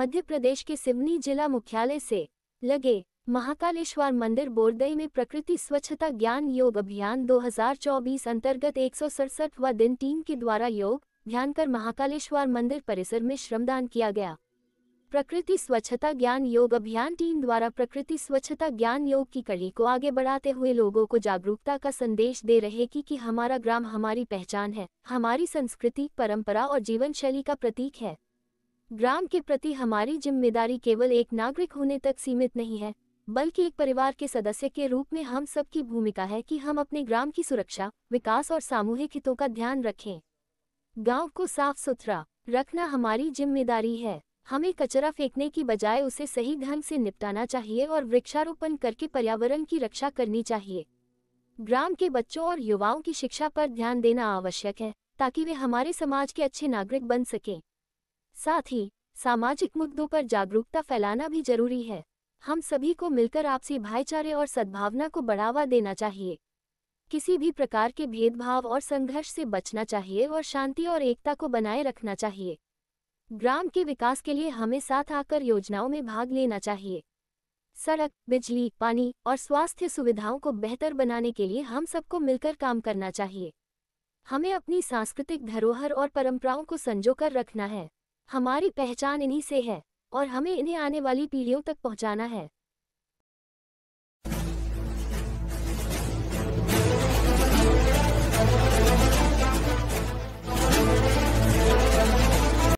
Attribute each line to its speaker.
Speaker 1: मध्य प्रदेश के सिवनी जिला मुख्यालय से लगे महाकालेश्वर मंदिर बोरदई में प्रकृति स्वच्छता ज्ञान योग अभियान 2024 अंतर्गत एक सौ दिन टीम के द्वारा योग ध्यान कर महाकालेश्वर मंदिर परिसर में श्रमदान किया गया प्रकृति स्वच्छता ज्ञान योग अभियान टीम द्वारा प्रकृति स्वच्छता ज्ञान योग की कड़ी को आगे बढ़ाते हुए लोगों को जागरूकता का संदेश दे रहे कि कि हमारा ग्राम हमारी पहचान है हमारी संस्कृति परंपरा और जीवन शैली का प्रतीक है ग्राम के प्रति हमारी जिम्मेदारी केवल एक नागरिक होने तक सीमित नहीं है बल्कि एक परिवार के सदस्य के रूप में हम सबकी भूमिका है कि हम अपने ग्राम की सुरक्षा विकास और सामूहिक हितों का ध्यान रखें गांव को साफ सुथरा रखना हमारी जिम्मेदारी है हमें कचरा फेंकने की बजाय उसे सही ढंग से निपटाना चाहिए और वृक्षारोपण करके पर्यावरण की रक्षा करनी चाहिए ग्राम के बच्चों और युवाओं की शिक्षा पर ध्यान देना आवश्यक है ताकि वे हमारे समाज के अच्छे नागरिक बन सकें साथ ही सामाजिक मुद्दों पर जागरूकता फैलाना भी जरूरी है हम सभी को मिलकर आपसी भाईचारे और सद्भावना को बढ़ावा देना चाहिए किसी भी प्रकार के भेदभाव और संघर्ष से बचना चाहिए और शांति और एकता को बनाए रखना चाहिए ग्राम के विकास के लिए हमें साथ आकर योजनाओं में भाग लेना चाहिए सड़क बिजली पानी और स्वास्थ्य सुविधाओं को बेहतर बनाने के लिए हम सबको मिलकर काम करना चाहिए हमें अपनी सांस्कृतिक धरोहर और परंपराओं को संजोकर रखना है हमारी पहचान इन्हीं से है और हमें इन्हें आने वाली पीढ़ियों तक पहुंचाना है